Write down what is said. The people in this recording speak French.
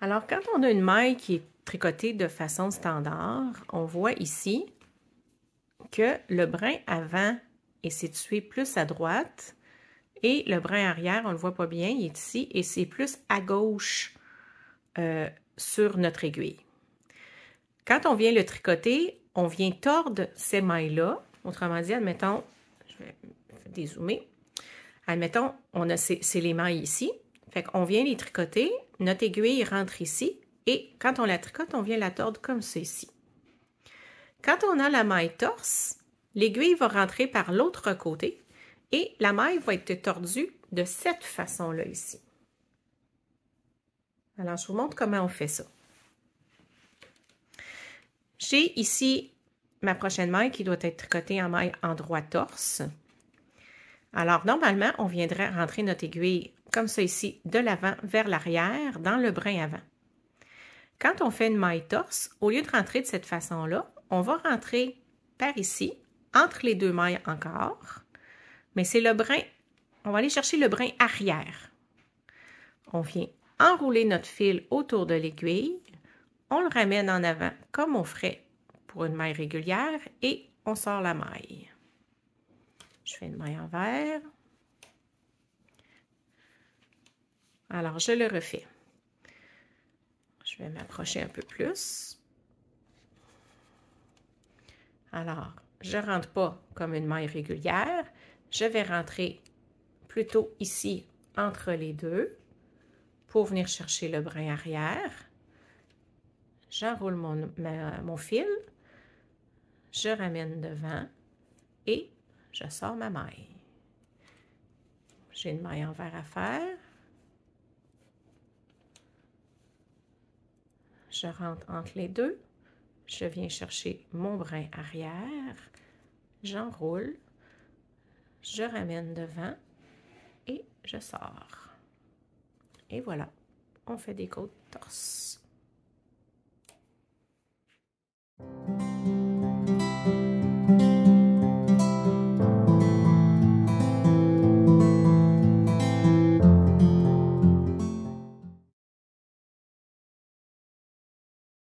Alors, quand on a une maille qui est tricotée de façon standard, on voit ici que le brin avant est situé plus à droite et le brin arrière, on ne le voit pas bien, il est ici et c'est plus à gauche euh, sur notre aiguille. Quand on vient le tricoter, on vient tordre ces mailles-là. Autrement dit, admettons, je vais dézoomer. Admettons, on a ces, les mailles ici. Fait qu'on vient les tricoter. Notre aiguille rentre ici. Et quand on la tricote, on vient la tordre comme ceci. Quand on a la maille torse, l'aiguille va rentrer par l'autre côté et la maille va être tordue de cette façon-là ici. Alors, je vous montre comment on fait ça ici ma prochaine maille qui doit être tricotée en maille droit torse. Alors, normalement, on viendrait rentrer notre aiguille comme ça ici, de l'avant vers l'arrière, dans le brin avant. Quand on fait une maille torse, au lieu de rentrer de cette façon-là, on va rentrer par ici, entre les deux mailles encore, mais c'est le brin, on va aller chercher le brin arrière. On vient enrouler notre fil autour de l'aiguille, on le ramène en avant comme on ferait pour une maille régulière et on sort la maille. Je fais une maille envers. Alors, je le refais. Je vais m'approcher un peu plus. Alors, je ne rentre pas comme une maille régulière. Je vais rentrer plutôt ici, entre les deux, pour venir chercher le brin arrière. J'enroule mon fil je ramène devant et je sors ma maille. J'ai une maille envers à faire. Je rentre entre les deux. Je viens chercher mon brin arrière. J'enroule. Je ramène devant et je sors. Et voilà, on fait des côtes torses.